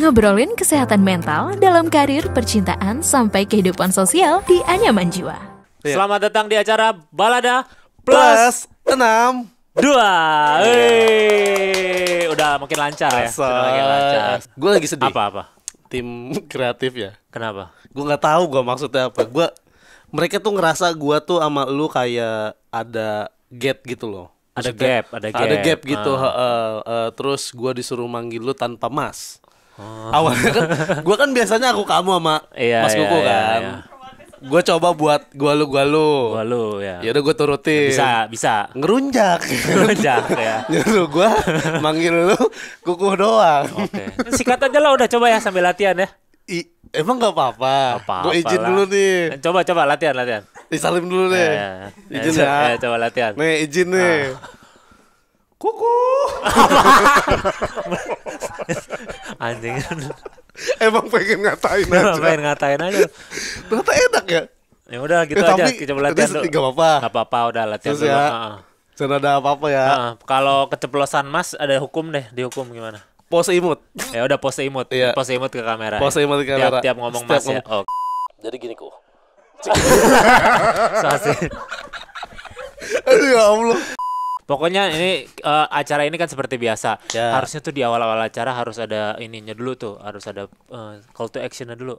Ngobrolin kesehatan mental dalam karir percintaan sampai kehidupan sosial di Anyaman Jiwa. Iya. Selamat datang di acara Balada Plus, Plus 6 dua. Udah makin lancar ya. Udah makin lancar. Gue lagi sedih. Apa apa? Tim kreatif ya. Kenapa? Gue nggak tahu gue maksudnya apa. Gue mereka tuh ngerasa gue tuh sama lu kayak ada gap gitu loh. ada gap, ada gap. Ada gap gitu. Uh. Uh, uh, terus gue disuruh manggil lu tanpa mas. Oh. Awalnya kan gue kan biasanya aku kamu sama iya, Mas iya, Kuku iya, kan. Iya, iya gue coba buat gua lu gua lu gua lu ya ya udah gue turutin bisa bisa ngerunjak ngerunjak ya nyuruh gue manggil lu kuku doang oke okay. sikat aja lah udah coba ya sambil latihan ya I, emang gak apa-apa gue izin dulu nih coba coba latihan latihan disalim dulu nih, iya, iya. ya, ya, izin ya, ya. coba latihan nih izin nih ah. kuku anjing emang pengen ngatain aja pengen ngatain aja ternyata enak ya ya udah ya, gitu ya, aja kita latihan dulu nggak apa-apa nggak apa-apa udah latihan Terus ya, dulu ya, Cuma ada apa-apa ya. Nah, kalau keceplosan Mas ada hukum deh, dihukum gimana? Pose imut. Ya udah pose imut. ya Pose imut ke kamera. Pose imut ke kamera. Tiap, tiap ngomong Setiap Mas ya. ngomong. ya. Oh. Jadi gini kok. Aduh ya Allah. Pokoknya ini uh, acara ini kan seperti biasa. Ya. Harusnya tuh di awal-awal acara harus ada ininya dulu tuh, harus ada uh, call to actionnya dulu.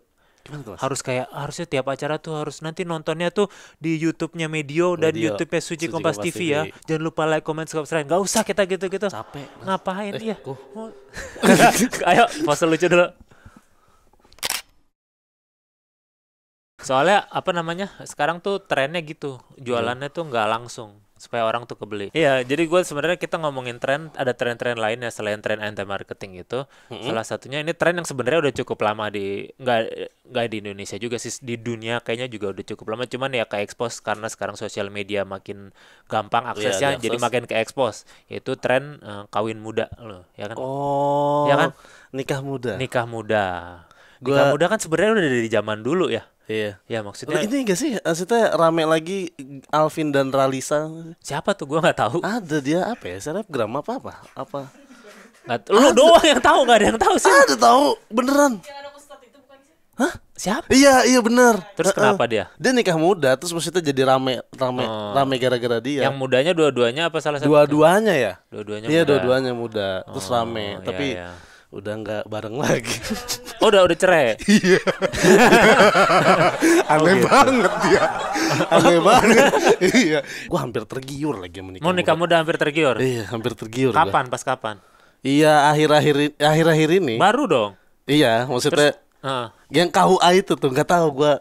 Harus kayak harusnya tiap acara tuh harus nanti nontonnya tuh di YouTube-nya Medio, Medio. dan YouTube-nya Suci, Suci Kompas, Kompas TV, TV ya. Jangan lupa like, comment, subscribe. Gak usah kita gitu-gitu. Capek. Ngapain eh, ya? Ayo, pose lucu dulu. Soalnya apa namanya? Sekarang tuh trennya gitu. Iya. Jualannya tuh nggak langsung supaya orang tuh kebeli. Iya, jadi gue sebenarnya kita ngomongin tren, ada tren-tren lain ya selain tren anti marketing itu. Mm-hmm. Salah satunya ini tren yang sebenarnya udah cukup lama di nggak nggak di Indonesia juga sih di dunia kayaknya juga udah cukup lama. Cuman ya kayak expose karena sekarang sosial media makin gampang iya, aksesnya, yeah, jadi makin ke expose. Itu tren uh, kawin muda loh, ya kan? Oh, ya kan? Nikah muda. Nikah muda gua Nikah muda kan sebenarnya udah dari zaman dulu ya. Iya. Ya maksudnya ini gak sih maksudnya rame lagi Alvin dan Ralisa. Siapa tuh gua nggak tahu. Ada dia apa ya? Selebgram apa apa? Apa? Nggak, lu ada. doang yang tahu nggak ada yang tahu sih. Ada tahu beneran. Hah? Siapa? Iya, iya bener Terus uh, kenapa dia? Dia nikah muda, terus maksudnya jadi rame rame hmm. rame gara-gara dia. Yang mudanya dua-duanya apa salah satu? Dua-duanya ya? Dua-duanya Iya, dua-duanya muda. Terus oh, rame, oh, tapi iya, iya. udah nggak bareng lagi. Oh udah udah cerai. Ya? Iya. Oh, Aneh gitu. banget dia. Aneh banget. iya. Gua hampir tergiur lagi menikah. Mau nikah udah hampir tergiur. Iya, hampir tergiur. Kapan? Pas kapan? Iya, akhir-akhir akhir-akhir ini. Baru dong. Iya, maksudnya Terus, uh. yang KUA itu tuh nggak tahu gue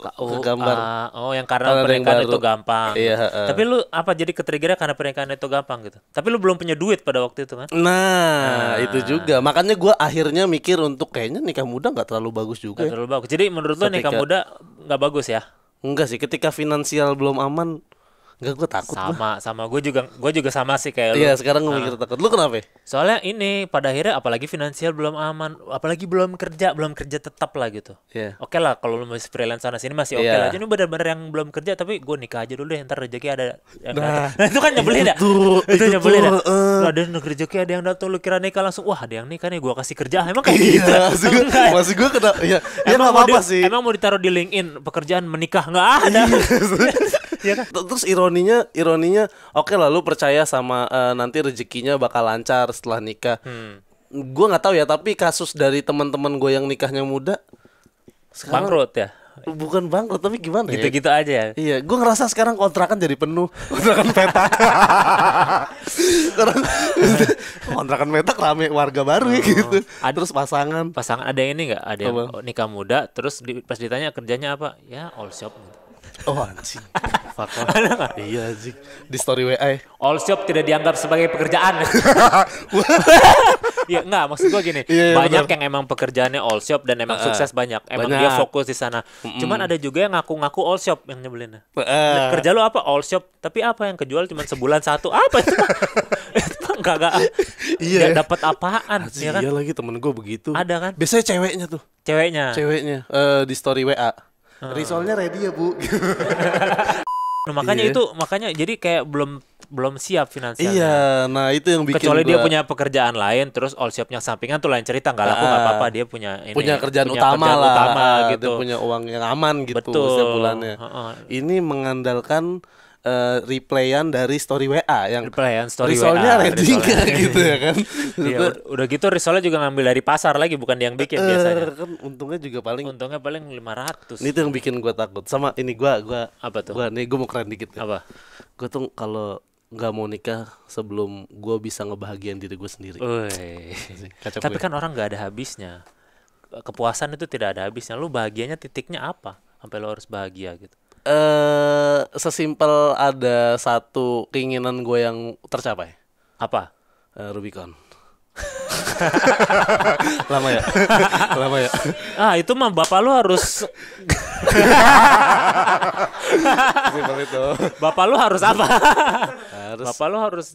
oh, gambar. Uh, ah, oh, yang karena, pernikahan itu gampang. Iya, uh. Tapi lu apa jadi ketriggernya karena pernikahan itu gampang gitu. Tapi lu belum punya duit pada waktu itu kan? Nah, nah. itu juga. Makanya gua akhirnya mikir untuk kayaknya nikah muda nggak terlalu bagus juga. Gak ya. terlalu bagus. Jadi menurut lu nikah muda nggak bagus ya? Enggak sih, ketika finansial belum aman Enggak gue takut Sama gua. sama gue juga gue juga sama sih kayak Iya lu. sekarang gue mikir nah. takut Lu kenapa Soalnya ini pada akhirnya apalagi finansial belum aman Apalagi belum kerja Belum kerja tetap lah gitu Iya yeah. Oke okay lah kalau lu masih freelance sana sini masih oke okay iya. yeah. lah Ini bener-bener yang belum kerja Tapi gue nikah aja dulu deh Ntar rezeki ada yang nah, nah itu kan nyebelin ya Itu, itu, itu nyebelin ya eh. uh. Ada rezeki ada yang datang Lu kira nikah langsung Wah ada yang nikah nih gue kasih kerja Emang kayak iya, gitu masih gue, ya? masih gue kena Iya. Ya, emang apa-apa sih Emang mau ditaruh di LinkedIn Pekerjaan menikah Nggak ada iya, Iya kan? Terus ironinya, ironinya, oke okay lalu percaya sama uh, nanti rezekinya bakal lancar setelah nikah. Hmm. Gue nggak tahu ya, tapi kasus dari teman-teman gue yang nikahnya muda sekarang, bangkrut ya bukan bangkrut tapi gimana ya? gitu-gitu ya? aja ya iya gue ngerasa sekarang kontrakan jadi penuh kontrakan petak sekarang kontrakan petak rame warga baru oh. gitu ada, terus pasangan pasangan ada yang ini nggak ada yang nikah muda terus di, pas ditanya kerjanya apa ya all shop gitu Oh anjing. Fuck lah. iya anjing. Di story WA. All shop tidak dianggap sebagai pekerjaan. Iya enggak maksud gue gini. Iya, iya, banyak bener. yang emang pekerjaannya all shop dan emang uh, sukses banyak. Emang banyak. dia fokus di sana. Mm. Cuman ada juga yang ngaku-ngaku all shop yang nyebelin. Uh. Kerja lo apa all shop? Tapi apa yang kejual cuma sebulan satu? Apa itu? Enggak enggak. Iya. Gak dapat apaan ya kan? Iya lagi temen gue begitu. Ada kan? Biasanya ceweknya tuh. Ceweknya. Ceweknya uh, di story WA Risolnya Resolnya ready ya bu. nah, makanya iya. itu makanya jadi kayak belum belum siap finansialnya. Iya, nah itu yang bikin kecuali gua... dia punya pekerjaan lain terus all siapnya sampingan tuh lain cerita nggak laku nggak ah, apa-apa dia punya ini, punya kerjaan punya utama kerjaan lah, utama, ah, gitu. punya uang yang aman gitu Betul. setiap bulannya. Uh, uh. Ini mengandalkan uh, replayan dari story WA yang replayan story risolnya WA. Resolnya gitu ya kan. ya, udah gitu risolnya juga ngambil dari pasar lagi bukan yang bikin uh, biasanya. Kan untungnya juga paling untungnya paling 500. Ini tuh yang bikin gua takut. Sama ini gua gua apa tuh? Gua nih gua mau keren dikit. Ya. Apa? Gua tuh kalau nggak mau nikah sebelum gue bisa ngebahagiain diri gue sendiri. Tapi ya. kan orang nggak ada habisnya. Kepuasan itu tidak ada habisnya. Lu bahagianya titiknya apa? Sampai lo harus bahagia gitu eh uh, sesimpel ada satu keinginan gue yang tercapai. Apa? Uh, Rubicon. Lama ya? Lama ya? Ah, itu mah bapak lu harus Simpel itu. Bapak lu harus apa? Harus Bapak lu harus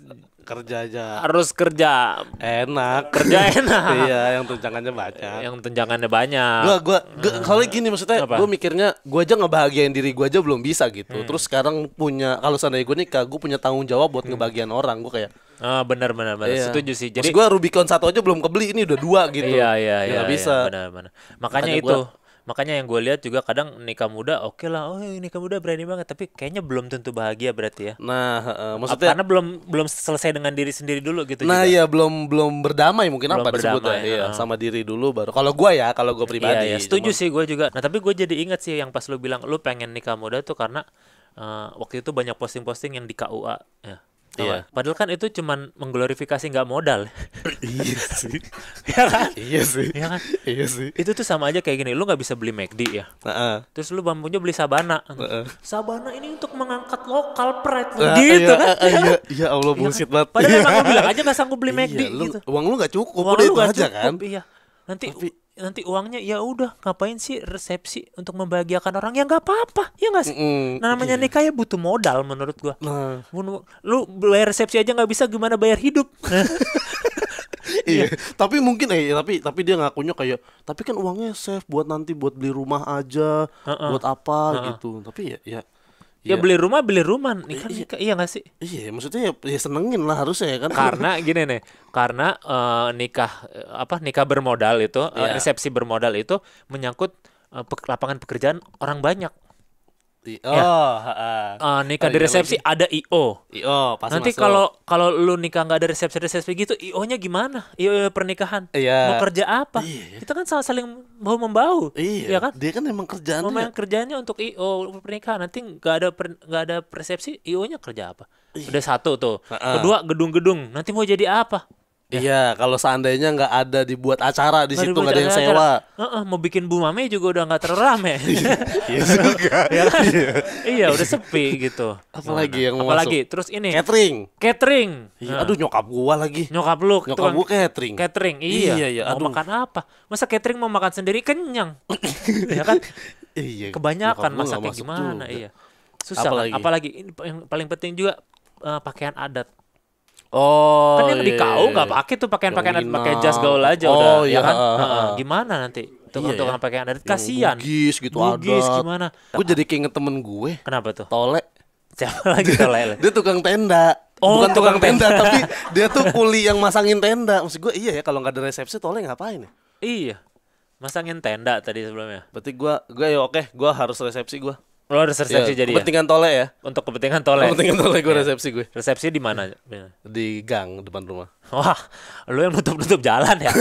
kerja aja. Harus kerja enak. Kerja enak. iya, yang tunjangannya banyak. Yang tunjangannya banyak. Gua gua, gua hmm. kalau gini maksudnya apa? gua mikirnya gua aja ngebahagiain diri gua aja belum bisa gitu. Hmm. Terus sekarang punya kalau seandainya gua nikah, gua punya tanggung jawab buat hmm. ngebahagiain orang. Gua kayak Ah, oh, benar benar benar. Iya. Setuju sih. Jadi Maksud gua Rubicon satu aja belum kebeli, ini udah dua gitu. Iya iya iya. Gak iya, bisa. Iya, benar benar. Makanya, Makanya itu gua, makanya yang gue lihat juga kadang nikah muda oke okay lah oh ini iya, nikah muda berani banget tapi kayaknya belum tentu bahagia berarti ya nah uh, maksudnya karena belum belum selesai dengan diri sendiri dulu gitu nah juga. iya belum belum berdamai mungkin belum apa disebutnya iya, uh. sama diri dulu baru kalau gue ya kalau gue iya, pribadi iya, iya. setuju cuman. sih gue juga nah tapi gue jadi ingat sih yang pas lu bilang lu pengen nikah muda tuh karena uh, waktu itu banyak posting-posting yang di KUA ya Gitu iya. Kan. Padahal kan itu cuman mengglorifikasi nggak modal. iya sih. ya kan? Iya sih. Ya kan? Iya sih. Itu tuh sama aja kayak gini, lu nggak bisa beli McD ya. Uh-uh. Terus lu bambunya beli Sabana. Uh-uh. Sabana ini untuk mengangkat lokal pride uh, gitu iya, kan. Ah, ah, iya, iya Allah iya kan? bullshit kan? Padahal iya. emang lu bilang aja nggak sanggup beli McD iya, lu, gitu. Uang lu nggak cukup, uang lu nggak cukup, kan. Iya. Nanti Tapi, nanti uangnya ya udah ngapain sih resepsi untuk membahagiakan orang ya nggak apa-apa ya nggak sih mm, nah, namanya yeah. nikah ya butuh modal menurut gua Mm. lu bayar resepsi aja nggak bisa gimana bayar hidup iya. iya. tapi mungkin eh tapi tapi dia ngakunya kayak tapi kan uangnya save buat nanti buat beli rumah aja uh -uh. buat apa uh -uh. gitu tapi ya ya Ya, iya. beli rumah beli rumah nih kan iya, iya gak sih? Iya maksudnya ya, ya senengin lah harusnya ya kan. Karena gini nih, karena uh, nikah eh, apa nikah bermodal itu yeah. uh, iya. resepsi bermodal itu menyangkut uh, pe lapangan pekerjaan orang banyak. Ya. Oh, ya. uh, nikah oh, di resepsi iya ada IO. IO pasti Nanti kalau kalau lu nikah nggak ada resepsi-resepsi gitu, IO-nya gimana? IO, pernikahan. Iya. Mau kerja apa? Iya. Kita kan saling mau membau. Iya. Ya kan? Dia kan emang kerjaannya. Memang kerjanya untuk IO pernikahan. Nanti nggak ada nggak ada resepsi, IO-nya kerja apa? Iya. Udah satu tuh. Uh -uh. Kedua gedung-gedung. Nanti mau jadi apa? Iya, kalau seandainya nggak ada dibuat acara di situ nggak ada yang sewa. Uh, mau bikin Bu Mame juga udah nggak terrame. Ya. Iya. iya juga. Iya, kan? iya. iya, udah sepi gitu. Apalagi yang Apalagi masuk? terus ini catering. Catering. Nah. aduh nyokap gua lagi. Nyokap lu. Nyokap gua catering. Catering. Iya. Iya, iya. Aduh. Mau makan apa? Masa catering mau makan sendiri kenyang. Iya kan? Iya. Kebanyakan masaknya gimana? Iya. Susah. Apalagi, apalagi yang paling penting juga uh, pakaian adat Oh, kan yang di iya, kau iya, nggak iya. pakai tuh pakaian-pakaian adat, pakai jas gaul aja oh, udah, iya, ya kan? Uh, uh, uh. Gimana nanti iya, tukang iya, pakaian adat kasihan. Bugis gitu bugis, adat. gimana? Gue jadi keinget temen gue. Kenapa tuh? Tole. Siapa lagi tole? dia tukang tenda. Oh, Bukan tukang, tukang tenda, tenda tapi dia tuh kuli yang masangin tenda. Maksud gue iya ya kalau nggak ada resepsi tole ngapain ya? Iya. Masangin tenda tadi sebelumnya. Berarti gue gue ya oke, gue harus resepsi gue. Lo oh, harus resepsi iya, ya, jadi kepentingan ya? tole ya. Untuk kepentingan tole. Kepentingan tole gue ya. resepsi gue. Resepsi di mana? Di gang depan rumah. Wah, lo yang nutup-nutup jalan ya.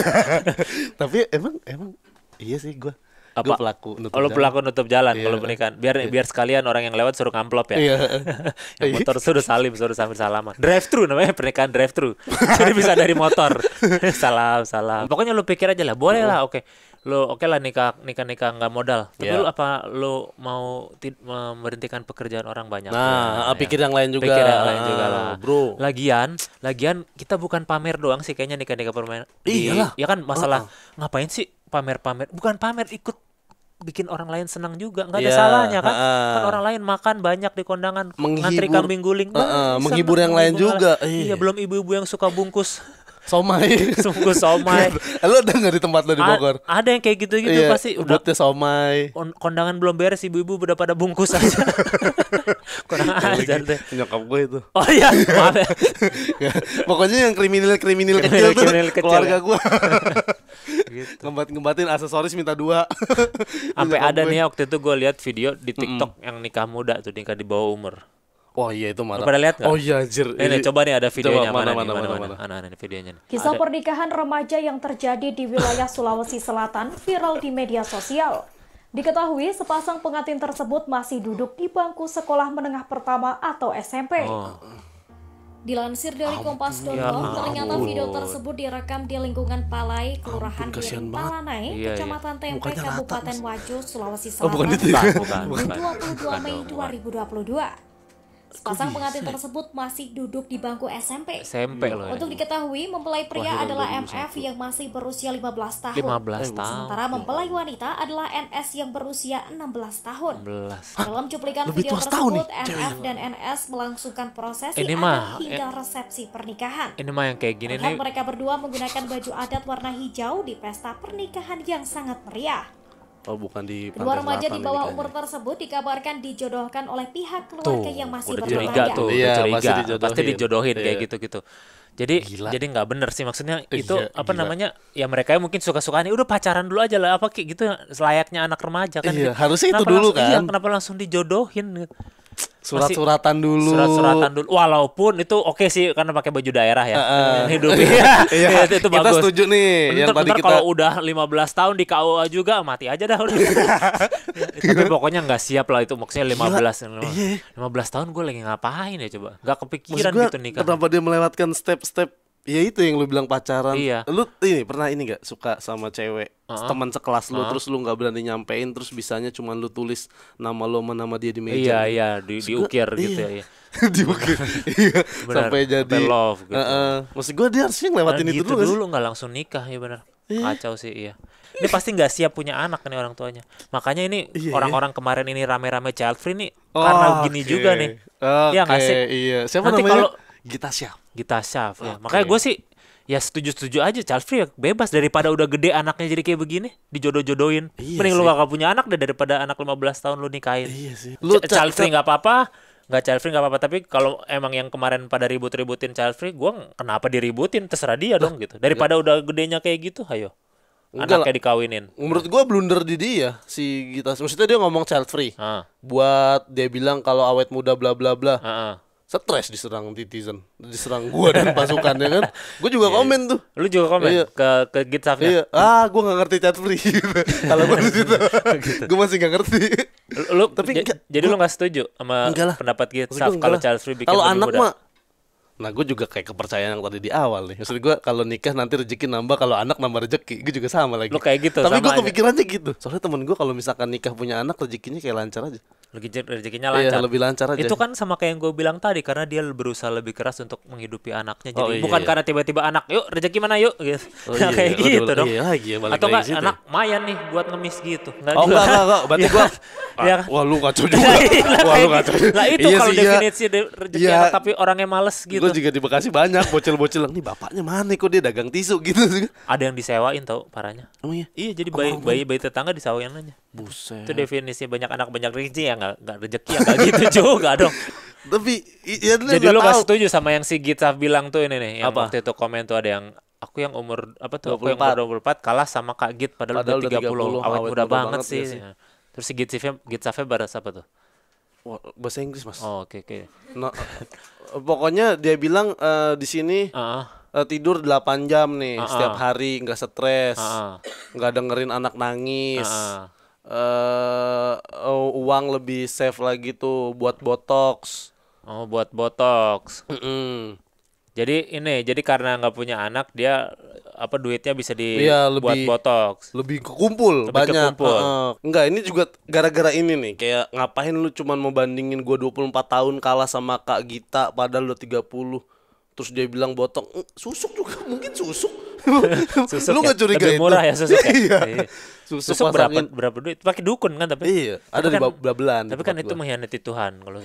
Tapi emang emang iya sih gue apa pelaku nutup oh, pelaku nutup jalan yeah. Iya. kalau pernikahan biar iya. biar sekalian orang yang lewat suruh amplop ya Iya. motor suruh salim suruh sambil salaman drive thru namanya pernikahan drive thru jadi bisa dari motor salam salam pokoknya lo pikir aja lah boleh lah oke okay lo oke okay lah nikah nikah nikah nggak modal tapi yeah. lo apa lo mau memberhentikan pekerjaan orang banyak nah ya, pikir ya. yang lain juga pikir yang lain juga ah, lah bro lagian lagian kita bukan pamer doang sih kayaknya nikah nikah permainan iya ya kan masalah uh -uh. ngapain sih pamer pamer bukan pamer ikut bikin orang lain senang juga nggak ada iya, salahnya kan uh, kan orang lain makan banyak di kondangan menghibur, ngantri kambing guling uh, uh, menghibur yang lain juga iya belum ibu-ibu yang suka bungkus somai sungguh somai lo ada nggak di tempat lo di Bogor A ada yang kayak gitu gitu iya, pasti udah somai kondangan belum beres ibu-ibu udah pada bungkus aja kurang aja, deh nyokap gue itu oh iya maaf ya. Ya, pokoknya yang kriminal kriminal kecil tuh kriminal kecil, keluarga ya. gue gitu. ngembat ngembatin aksesoris minta dua sampai ada gue. nih waktu itu gue lihat video di TikTok mm -mm. yang nikah muda tuh nikah di bawah umur Wah iya itu mantap. Pada lihat gak? Oh iya anjir. Ini, ini coba nih ada videonya coba, mana, mana, mana, mana, mana, mana, mana, mana, mana, videonya. Nih. Kisah ada. pernikahan remaja yang terjadi di wilayah Sulawesi Selatan viral di media sosial. Diketahui sepasang pengantin tersebut masih duduk di bangku sekolah menengah pertama atau SMP. Oh. Dilansir dari Kompas.com, ya, ternyata ampun. video tersebut direkam di lingkungan Palai, Kelurahan Biring Palanai, iya, iya, Kecamatan iya. Tempe, Kabupaten Wajo, Sulawesi Selatan, oh, bukan bukan, 22 Mei 2022. Sepasang pengantin tersebut masih duduk di bangku SMP. SMP hmm. loh. Ya. Untuk diketahui, mempelai pria adalah MF yang masih berusia 15 tahun. 15 eh, tahun. Sementara mempelai wanita adalah NS yang berusia 16 tahun. 16. Dalam cuplikan Lebih video tersebut, nih. MF dan NS melangsungkan proses ini mah, eh, hingga resepsi pernikahan. Ini mah yang kayak gini Terlihat nih. Mereka berdua menggunakan baju adat warna hijau di pesta pernikahan yang sangat meriah. Oh, bukan di Dua remaja di bawah kan umur ya. tersebut dikabarkan dijodohkan oleh pihak keluarga tuh, yang masih udah curiga iya, tuh, iya, curiga. Masih dijodohin. Pasti dijodohin kayak iya. gitu-gitu. Jadi gila. jadi nggak bener sih maksudnya eh, itu iya, apa gila. namanya? Ya mereka mungkin suka-sukaan ya udah pacaran dulu aja lah apa kayak gitu Selayaknya anak remaja kan. Iya, harusnya itu dulu langsung, iya, kan. Iya, kenapa langsung dijodohin? surat-suratan dulu surat-suratan dulu walaupun itu oke okay sih karena pakai baju daerah ya uh, uh. hidup iya. iya, iya. itu, itu kita setuju nih bentar, yang tadi kita... kalau udah 15 tahun di KUA juga mati aja dah eh, tapi pokoknya nggak siap lah itu maksudnya 15 Gila. 15 iya. tahun gue lagi ngapain ya coba nggak kepikiran gua, gitu nih kenapa dia melewatkan step-step Iya itu yang lu bilang pacaran. Iya. Lu ini pernah ini gak suka sama cewek uh-huh. teman sekelas lu uh-huh. terus lu nggak berani nyampein terus bisanya cuma lu tulis nama lu sama nama dia di meja. Iya iya di suka, diukir iya. gitu ya. Iya. diukir. iya. sampai jadi sampai love gitu. Uh-uh. Maksud gua dia harusnya ngelewatin nah, itu gitu dulu. dulu nggak langsung nikah ya benar. Eh. Kacau sih iya. Ini pasti nggak siap punya anak nih orang tuanya. Makanya ini iya, iya. orang-orang iya. kemarin ini rame-rame child free nih oh, karena gini okay. juga nih. Okay, ya nggak sih? Iya. Siapa Nanti kalau Gita Syaf. Gita Syaf. Ya. Okay. Makanya gue sih ya setuju-setuju aja Charles Free ya bebas daripada udah gede anaknya jadi kayak begini dijodoh-jodohin. Iya Mending sih. lu gak punya anak deh daripada anak 15 tahun lu nikahin. Iya sih. Lu Ch Charles Free nggak apa-apa, Gak child free nggak apa-apa tapi kalau emang yang kemarin pada ribut-ributin child free gue kenapa diributin terserah dia dong gitu daripada iya. udah gedenya kayak gitu hayo Enggak anaknya dikawinin menurut gue blunder di dia si Gita maksudnya dia ngomong child free ha. buat dia bilang kalau awet muda bla bla bla ha -ha stres diserang netizen, diserang gua dan pasukannya kan. Gua juga iya, iya. komen tuh. Lu juga komen yeah. ke ke GitHub Iya. Ah, gua nggak ngerti chat free. Kalau gua di situ, gitu. gua masih gak ngerti. Lu, tapi jadi lu gak setuju sama pendapat GitHub kalau chat free Kalau kan anak mah Nah gue juga kayak kepercayaan yang tadi di awal nih Maksud gue kalau nikah nanti rezeki nambah Kalau anak nambah rezeki Gue juga sama lagi Lo kayak gitu Tapi gue kepikirannya aja. gitu Soalnya temen gue kalau misalkan nikah punya anak Rezekinya kayak lancar aja Rezekinya lancar iya, lebih lancar aja Itu kan sama kayak yang gue bilang tadi Karena dia berusaha lebih keras untuk menghidupi anaknya Jadi oh, iya, bukan iya. karena tiba-tiba anak Yuk rezeki mana yuk gitu. oh, nah, iya. Kayak iya. gitu udah, dong iya, lagi ya, balik Atau gak anak mayan nih buat ngemis gitu nggak Oh enggak enggak enggak Berarti gue iya. iya. Wah lu kacau juga Wah lu kacau gitu. Lah itu kalau definisi rezeki anak tapi orangnya males gitu gue juga di Bekasi banyak bocil-bocil nih bapaknya mana kok dia dagang tisu gitu ada yang disewain tau parahnya oh iya iya jadi bayi oh, bayi, bayi tetangga disewain aja buset itu definisi banyak anak banyak rezeki ya nggak nggak rezeki ya nggak gitu juga dong tapi ya, jadi lo gak setuju sama yang si Gita bilang tuh ini nih yang apa? waktu itu komen tuh ada yang aku yang umur apa tuh 24. aku yang umur 24 kalah sama Kak Git padahal, padahal udah 30, 30 awet, awet muda, muda banget, banget sih. Ya Terus si Git Gitsafnya baras apa tuh? bahasa Inggris mas. Oh, oke oke. Okay. Nah, eh, pokoknya dia bilang uh, di sini uh -uh. Uh, tidur 8 jam nih uh -uh. setiap hari nggak stres, uh -uh. nggak dengerin anak nangis. Uh -uh. uh, uang lebih safe lagi tuh buat botox. Oh, buat botox. Mm -mm. Jadi ini jadi karena nggak punya anak dia apa duitnya bisa dibuat iya, lebih, botox. Lebih kekumpul lebih banyak. Kekumpul. Uh, enggak, ini juga gara-gara ini nih. Kayak ngapain lu cuman mau bandingin gua 24 tahun kalah sama Kak Gita padahal lu 30. Terus dia bilang botok, susuk juga mungkin susuk. susuk lu ya? gak curiga Lebih murah itu. ya susuk ya? Iya. iya. susuk, susuk berapa berapa duit pakai dukun kan tapi iya ada tapi di kan, babelan tapi kan itu mengkhianati Tuhan kalau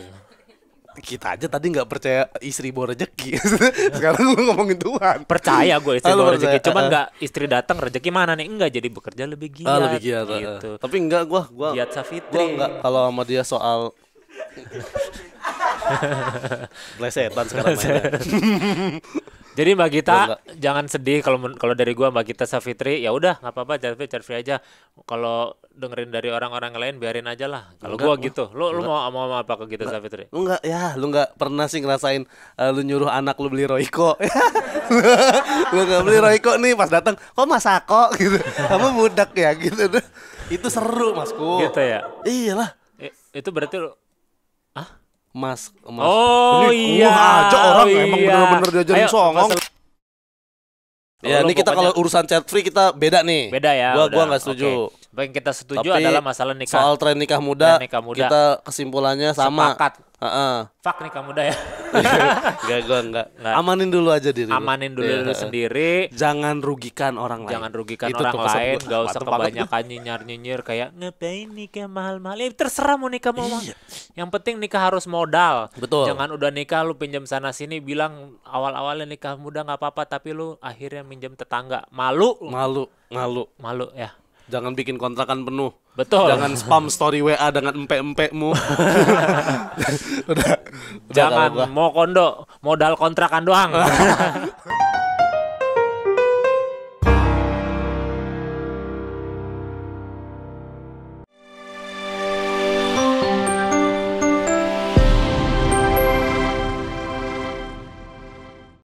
kita aja tadi nggak percaya istri bawa rezeki sekarang lu ngomongin Tuhan percaya gue istri ah, bawa rezeki cuman ah, ah. nggak uh, istri datang rezeki mana nih enggak jadi bekerja lebih giat, uh, lebih giat gitu uh, tapi enggak gue gue giat Safitri gue enggak kalau sama dia soal Blesetan sekarang mainnya. Jadi Mbak Gita jangan sedih kalau kalau dari gua Mbak Gita Safitri ya udah nggak apa-apa Jarvi Jarvi aja. Kalau dengerin dari orang-orang lain biarin aja lah. Kalau gua gitu. Lu lo lu mau mau, mau apa ke Gita enggak. Safitri? Lu enggak ya, lu enggak pernah sih ngerasain uh, lu nyuruh anak lu beli Royco. lu enggak beli Royco nih pas datang, "Kok masako?" gitu. Kamu budak ya gitu. Itu seru, Masku. Gitu ya. Iyalah. I, itu berarti Mas Mas Oh ini, iya. Wah, aja orang oh, emang bener-bener diajarin Ayo, songong. ya, ini kita kalau urusan chat free kita beda nih. Beda ya. Gua gua nggak setuju. Okay. Yang kita setuju Tapi, adalah masalah nikah. Soal tren nikah muda, tren nikah muda. kita kesimpulannya sama. Sepakat. Uh -uh. Fuck nikah muda ya. Gak gue enggak. Nah, Amanin dulu aja diri. Amanin dulu, iya. dulu sendiri. Jangan rugikan orang lain. Jangan rugikan Itu orang lain. Gak usah kebanyakan nyinyir-nyinyir kayak ngapain nikah mahal-mahal. Ya, terserah mau nikah mau. Iya. Yang penting nikah harus modal. Betul. Jangan udah nikah lu pinjam sana sini bilang awal-awalnya nikah muda nggak apa-apa tapi lu akhirnya minjem tetangga. Malu. Malu. Malu. Malu ya jangan bikin kontrakan penuh. Betul. Jangan spam story WA dengan empe-empekmu. Udah. Jangan mau kondo, modal kontrakan doang.